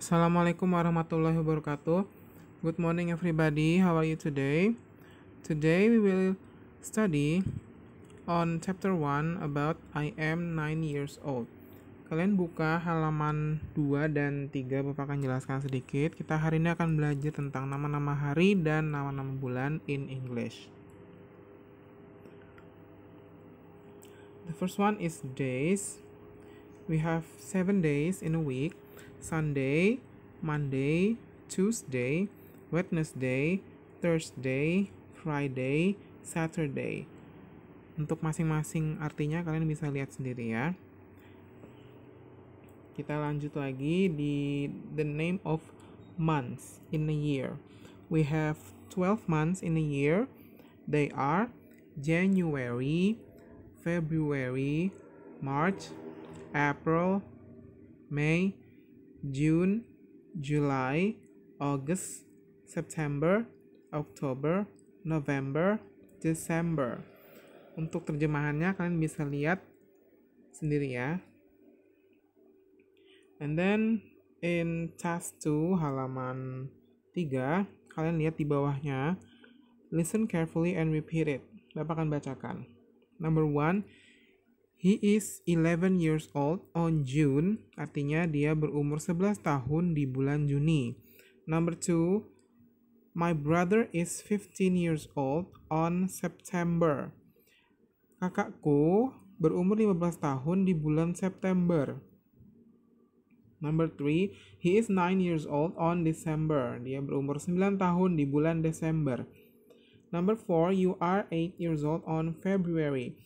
Assalamualaikum warahmatullahi wabarakatuh. Good morning everybody. How are you today? Today we will study on chapter 1 about I am 9 years old. Kalian buka halaman 2 dan 3 Bapak akan jelaskan sedikit. Kita hari ini akan belajar tentang nama-nama hari dan nama-nama bulan in English. The first one is days. We have 7 days in a week. Sunday, Monday, Tuesday, Wednesday, Thursday, Friday, Saturday. Untuk masing-masing artinya kalian bisa lihat sendiri ya. Kita lanjut lagi di the name of months in a year. We have 12 months in a year. They are January, February, March, April, May, June, July, August, September, Oktober, November, Desember. Untuk terjemahannya kalian bisa lihat sendiri ya. And then in task 2 halaman 3, kalian lihat di bawahnya, listen carefully and repeat it. Bapak akan bacakan. Number one. He is 11 years old on June, artinya dia berumur 11 tahun di bulan Juni. Number two, my brother is 15 years old on September. Kakakku berumur 15 tahun di bulan September. Number three, he is 9 years old on December. Dia berumur 9 tahun di bulan Desember. Number four, you are 8 years old on February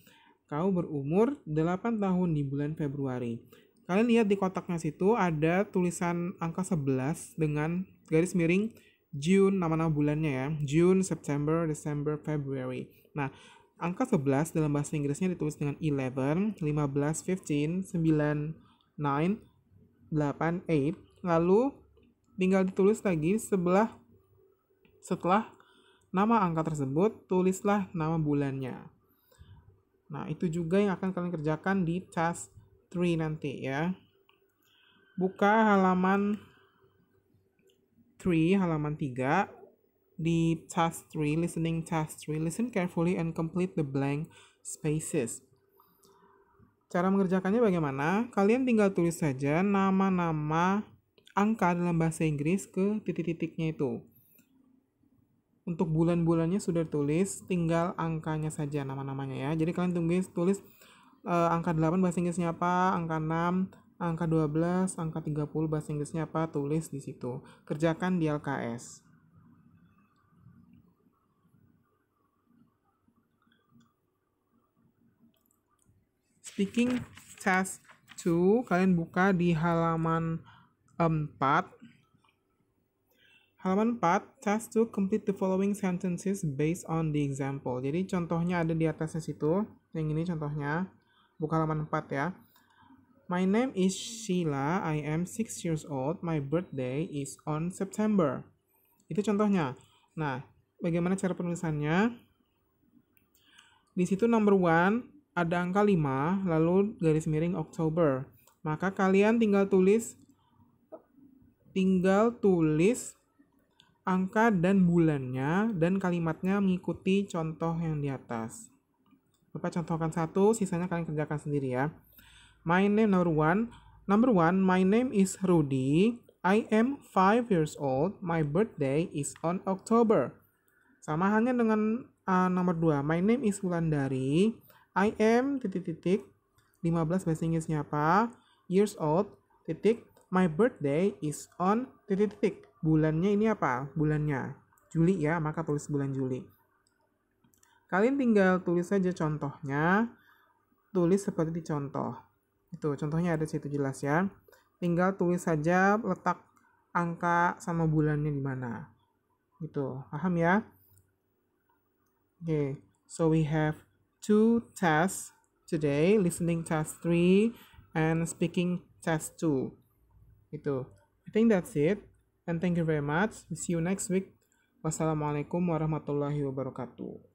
Kau berumur 8 tahun di bulan Februari. Kalian lihat di kotaknya situ ada tulisan angka 11 dengan garis miring June, nama-nama bulannya ya. June, September, December, February. Nah, angka 11 dalam bahasa Inggrisnya ditulis dengan 11, 15, 15, 9, 9, 8, 8. Lalu tinggal ditulis lagi sebelah setelah nama angka tersebut, tulislah nama bulannya. Nah, itu juga yang akan kalian kerjakan di task 3 nanti ya. Buka halaman 3, halaman 3 di task 3, listening task 3. Listen carefully and complete the blank spaces. Cara mengerjakannya bagaimana? Kalian tinggal tulis saja nama-nama angka dalam bahasa Inggris ke titik-titiknya itu untuk bulan-bulannya sudah tulis tinggal angkanya saja nama-namanya ya jadi kalian tulis tulis uh, eh, angka 8 bahasa Inggrisnya apa angka 6 angka 12 angka 30 bahasa Inggrisnya apa tulis di situ kerjakan di LKS speaking test 2 kalian buka di halaman 4 Halaman 4, task to complete the following sentences based on the example. Jadi contohnya ada di atasnya situ. Yang ini contohnya. Buka halaman 4 ya. My name is Sheila. I am 6 years old. My birthday is on September. Itu contohnya. Nah, bagaimana cara penulisannya? Di situ number 1 ada angka 5, lalu garis miring October. Maka kalian tinggal tulis tinggal tulis angka dan bulannya, dan kalimatnya mengikuti contoh yang di atas. Bapak contohkan satu, sisanya kalian kerjakan sendiri ya. My name number one. Number one, my name is Rudy. I am five years old. My birthday is on October. Sama halnya dengan uh, nomor dua. My name is Wulandari. I am titik titik 15 bahasa Inggrisnya apa? Years old titik my birthday is on titik titik bulannya ini apa bulannya Juli ya maka tulis bulan Juli kalian tinggal tulis saja contohnya tulis seperti di contoh itu contohnya ada situ jelas ya tinggal tulis saja letak angka sama bulannya di mana gitu paham ya oke okay. so we have two tests today listening test 3 and speaking test 2 itu I think that's it and thank you very much see you next week wassalamualaikum warahmatullahi wabarakatuh